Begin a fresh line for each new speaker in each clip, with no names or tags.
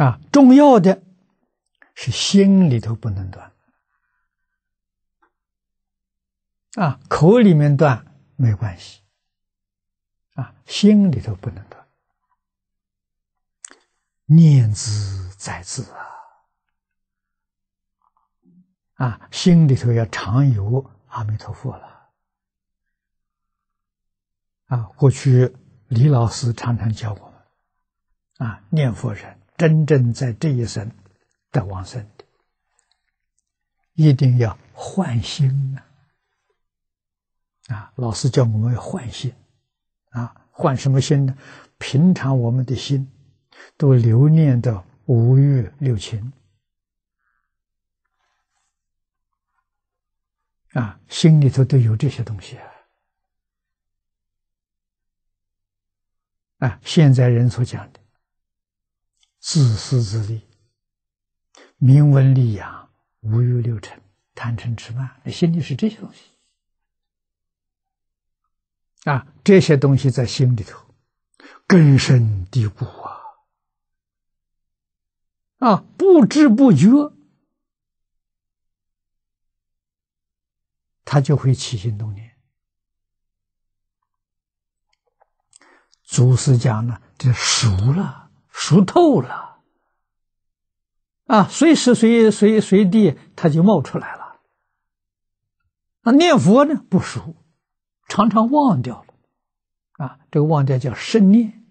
啊，重要的，是心里头不能断。啊，口里面断没关系。啊，心里头不能断，念兹在兹啊。啊，心里头要常有阿弥陀佛了。啊，过去李老师常常教我们，啊，念佛人。真正在这一生得往生的，一定要换心啊！啊，老师叫我们要换心啊！换什么心呢？平常我们的心都留念的五欲六情啊，心里头都有这些东西啊！啊，现在人所讲的。自私自利、名闻利养、五欲六尘、贪嗔痴慢，心里是这些东西啊！这些东西在心里头根深蒂固啊！啊，不知不觉，他就会起心动念。祖师讲呢，这熟了。熟透了，啊，随时随地随随地，它就冒出来了。那念佛呢，不熟，常常忘掉了，啊，这个忘掉叫生念，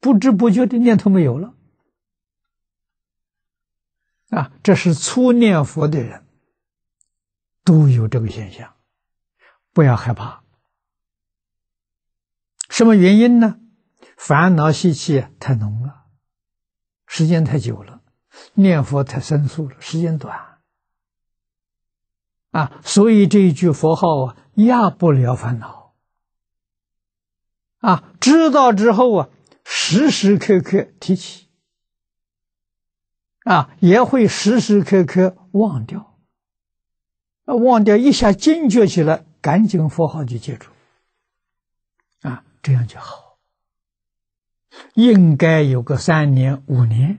不知不觉的念头没有了，啊，这是初念佛的人都有这个现象，不要害怕。什么原因呢？烦恼习气太浓了，时间太久了，念佛太生疏了，时间短，啊，所以这一句佛号啊压不了烦恼，啊，知道之后啊时时刻刻提起，啊，也会时时刻刻忘掉，啊，忘掉一下警觉起来，赶紧佛号就接住，啊，这样就好。应该有个三年五年，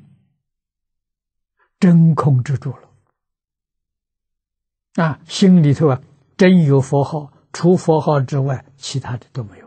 真控制住了。啊，心里头啊，真有佛号，除佛号之外，其他的都没有。